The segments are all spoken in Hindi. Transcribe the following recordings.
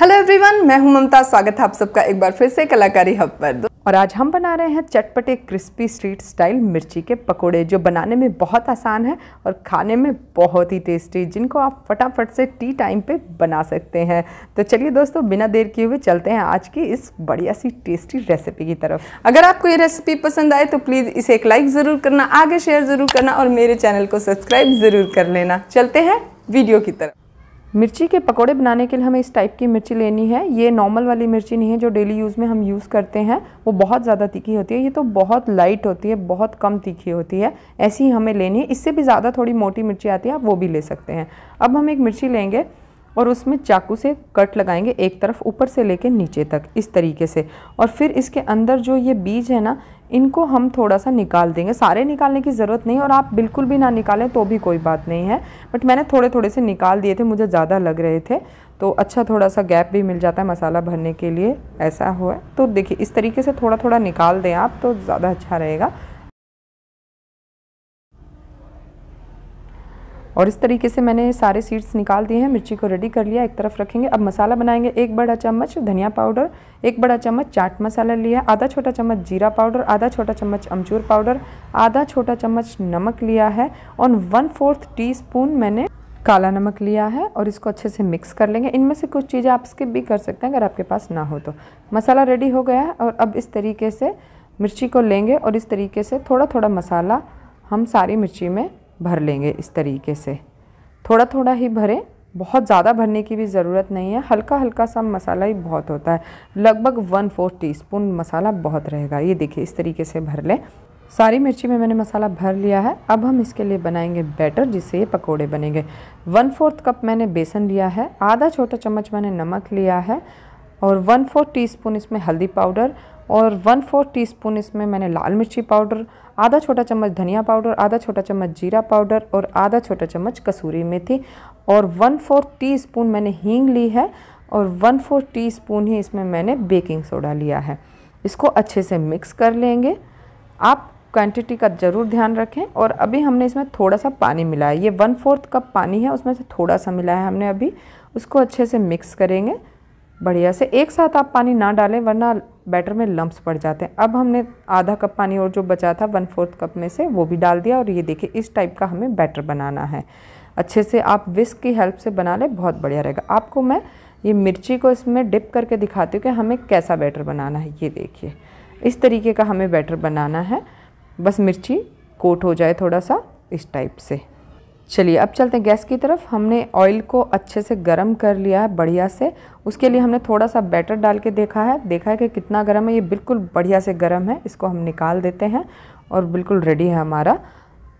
हेलो एवरीवन मैं हूं ममता स्वागत है आप सबका एक बार फिर से कलाकारी हब पर और आज हम बना रहे हैं चटपटे क्रिस्पी स्ट्रीट स्टाइल मिर्ची के पकोड़े जो बनाने में बहुत आसान है और खाने में बहुत ही टेस्टी जिनको आप फटाफट से टी टाइम पे बना सकते हैं तो चलिए दोस्तों बिना देर किए हुए चलते हैं आज की इस बढ़िया सी टेस्टी रेसिपी की तरफ अगर आपको ये रेसिपी पसंद आए तो प्लीज़ इसे एक लाइक ज़रूर करना आगे शेयर ज़रूर करना और मेरे चैनल को सब्सक्राइब ज़रूर कर लेना चलते हैं वीडियो की तरफ मिर्ची के पकोड़े बनाने के लिए हमें इस टाइप की मिर्ची लेनी है ये नॉर्मल वाली मिर्ची नहीं है जो डेली यूज़ में हम यूज़ करते हैं वो बहुत ज़्यादा तीखी होती है ये तो बहुत लाइट होती है बहुत कम तीखी होती है ऐसी ही हमें लेनी है इससे भी ज़्यादा थोड़ी मोटी मिर्ची आती है आप वो भी ले सकते हैं अब हम एक मिर्ची लेंगे और उसमें चाकू से कट लगाएंगे एक तरफ ऊपर से लेके नीचे तक इस तरीके से और फिर इसके अंदर जो ये बीज है ना इनको हम थोड़ा सा निकाल देंगे सारे निकालने की ज़रूरत नहीं और आप बिल्कुल भी ना निकालें तो भी कोई बात नहीं है बट मैंने थोड़े थोड़े से निकाल दिए थे मुझे ज़्यादा लग रहे थे तो अच्छा थोड़ा सा गैप भी मिल जाता है मसाला भरने के लिए ऐसा हो तो देखिए इस तरीके से थोड़ा थोड़ा निकाल दें आप तो ज़्यादा अच्छा रहेगा और इस तरीके से मैंने सारे सीड्स निकाल दिए हैं मिर्ची को रेडी कर लिया एक तरफ रखेंगे अब मसाला बनाएंगे एक बड़ा चम्मच धनिया पाउडर एक बड़ा चम्मच चाट मसाला लिया आधा छोटा चम्मच जीरा पाउडर आधा छोटा चम्मच अमचूर पाउडर आधा छोटा चम्मच नमक लिया है और वन फोर्थ टी स्पून मैंने काला नमक लिया है और इसको अच्छे से मिक्स कर लेंगे इनमें से कुछ चीज़ें आप स्किप भी कर सकते हैं अगर आपके पास ना हो तो मसाला रेडी हो गया है और अब इस तरीके से मिर्ची को लेंगे और इस तरीके से थोड़ा थोड़ा मसाला हम सारी मिर्ची में भर लेंगे इस तरीके से थोड़ा थोड़ा ही भरें बहुत ज़्यादा भरने की भी ज़रूरत नहीं है हल्का हल्का सा मसाला ही बहुत होता है लगभग वन फोर्थ टी स्पून मसाला बहुत रहेगा ये देखिए इस तरीके से भर लें सारी मिर्ची में मैंने मसाला भर लिया है अब हम इसके लिए बनाएंगे बैटर जिससे ये पकोड़े बनेंगे वन फोर्थ कप मैंने बेसन लिया है आधा छोटा चम्मच मैंने नमक लिया है और वन फोर्थ टी स्पून इसमें हल्दी पाउडर और वन फोर्थ स्पून इसमें मैंने लाल मिर्ची पाउडर आधा छोटा चम्मच धनिया पाउडर आधा छोटा चम्मच जीरा पाउडर और आधा छोटा चम्मच कसूरी मेथी और वन फोर्थ टी स्पून मैंने हींग ली है और वन फोर्थ टी स्पून ही इसमें मैंने बेकिंग सोडा लिया है इसको अच्छे से मिक्स कर लेंगे आप क्वांटिटी का ज़रूर ध्यान रखें और अभी हमने इसमें थोड़ा सा पानी मिलाया ये वन फोर्थ कप पानी है उसमें से थोड़ा सा मिलाया है हमने अभी उसको अच्छे से मिक्स करेंगे बढ़िया से एक साथ आप पानी ना डालें वरना बैटर में लम्ब्स पड़ जाते हैं अब हमने आधा कप पानी और जो बचा था वन फोर्थ कप में से वो भी डाल दिया और ये देखिए इस टाइप का हमें बैटर बनाना है अच्छे से आप विस्क की हेल्प से बना लें बहुत बढ़िया रहेगा आपको मैं ये मिर्ची को इसमें डिप करके दिखाती हूँ कि हमें कैसा बैटर बनाना है ये देखिए इस तरीके का हमें बैटर बनाना है बस मिर्ची कोट हो जाए थोड़ा सा इस टाइप से चलिए अब चलते हैं गैस की तरफ हमने ऑयल को अच्छे से गर्म कर लिया है बढ़िया से उसके लिए हमने थोड़ा सा बैटर डाल के देखा है देखा है कि कितना गर्म है ये बिल्कुल बढ़िया से गर्म है इसको हम निकाल देते हैं और बिल्कुल रेडी है हमारा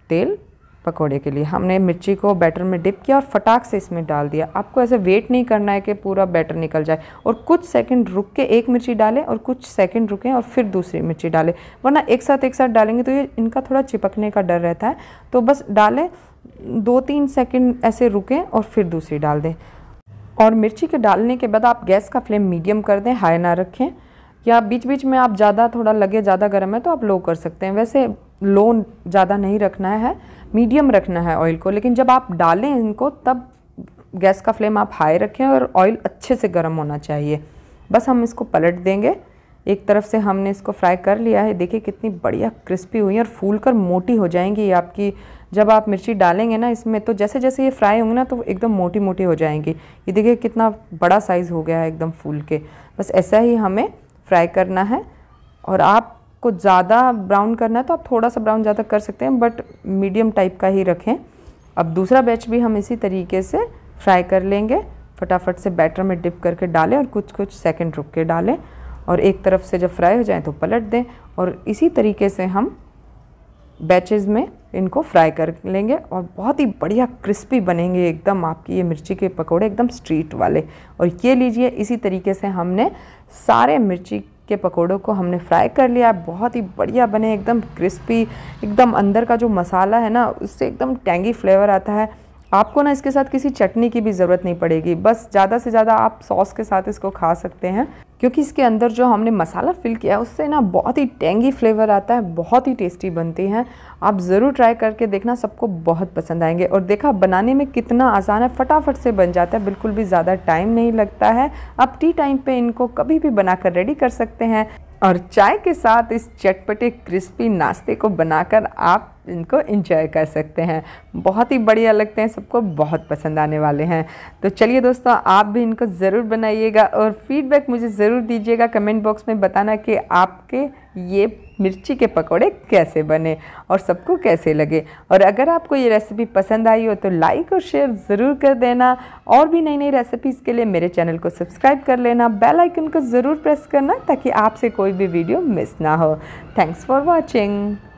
तेल पकोड़े के लिए हमने मिर्ची को बैटर में डिप किया और फटाक से इसमें डाल दिया आपको ऐसे वेट नहीं करना है कि पूरा बैटर निकल जाए और कुछ सेकंड रुक के एक मिर्ची डालें और कुछ सेकंड रुकें और फिर दूसरी मिर्ची डालें वरना एक साथ एक साथ डालेंगे तो ये इनका थोड़ा चिपकने का डर रहता है तो बस डालें दो तीन सेकंड ऐसे रुकें और फिर दूसरी डाल दें और मिर्ची के डालने के बाद आप गैस का फ्लेम मीडियम कर दें हाई ना रखें या बीच बीच में आप ज़्यादा थोड़ा लगे ज़्यादा गर्म है तो आप लो कर सकते हैं वैसे लो ज़्यादा नहीं रखना है मीडियम रखना है ऑयल को लेकिन जब आप डालें इनको तब गैस का फ्लेम आप हाई रखें और ऑयल अच्छे से गर्म होना चाहिए बस हम इसको पलट देंगे एक तरफ से हमने इसको फ्राई कर लिया है देखिए कितनी बढ़िया क्रिस्पी हुई है और फूल कर मोटी हो जाएंगी ये आपकी जब आप मिर्ची डालेंगे ना इसमें तो जैसे जैसे ये फ्राई होंगे ना तो एकदम मोटी मोटी हो जाएंगी ये देखिए कितना बड़ा साइज़ हो गया है एकदम फूल के बस ऐसा ही हमें फ्राई करना है और आपको ज़्यादा ब्राउन करना है तो आप थोड़ा सा ब्राउन ज़्यादा कर सकते हैं बट मीडियम टाइप का ही रखें अब दूसरा बैच भी हम इसी तरीके से फ्राई कर लेंगे फटाफट से बैटर में डिप करके डालें और कुछ कुछ सेकंड रुक के डालें और एक तरफ से जब फ्राई हो जाए तो पलट दें और इसी तरीके से हम बैचेस में इनको फ्राई कर लेंगे और बहुत ही बढ़िया क्रिस्पी बनेंगे एकदम आपकी ये मिर्ची के पकोड़े एकदम स्ट्रीट वाले और ये लीजिए इसी तरीके से हमने सारे मिर्ची के पकोड़ों को हमने फ्राई कर लिया बहुत ही बढ़िया बने एकदम क्रिस्पी एकदम अंदर का जो मसाला है ना उससे एकदम टैंगी फ्लेवर आता है आपको ना इसके साथ किसी चटनी की भी ज़रूरत नहीं पड़ेगी बस ज़्यादा से ज़्यादा आप सॉस के साथ इसको खा सकते हैं क्योंकि इसके अंदर जो हमने मसाला फिल किया है उससे ना बहुत ही टेंगी फ्लेवर आता है बहुत ही टेस्टी बनती हैं आप ज़रूर ट्राई करके देखना सबको बहुत पसंद आएंगे और देखा बनाने में कितना आसान है फटाफट से बन जाता है बिल्कुल भी ज़्यादा टाइम नहीं लगता है आप टी टाइम पर इनको कभी भी बनाकर रेडी कर सकते हैं और चाय के साथ इस चटपटे क्रिस्पी नाश्ते को बनाकर आप इनको इंजॉय कर सकते हैं बहुत ही बढ़िया लगते हैं सबको बहुत पसंद आने वाले हैं तो चलिए दोस्तों आप भी इनको ज़रूर बनाइएगा और फीडबैक मुझे ज़रूर दीजिएगा कमेंट बॉक्स में बताना कि आपके ये मिर्ची के पकोड़े कैसे बने और सबको कैसे लगे और अगर आपको ये रेसिपी पसंद आई हो तो लाइक और शेयर ज़रूर कर देना और भी नई नई रेसिपीज़ के लिए मेरे चैनल को सब्सक्राइब कर लेना बेल आइकन को ज़रूर प्रेस करना ताकि आपसे कोई भी वीडियो मिस ना हो थैंक्स फॉर वॉचिंग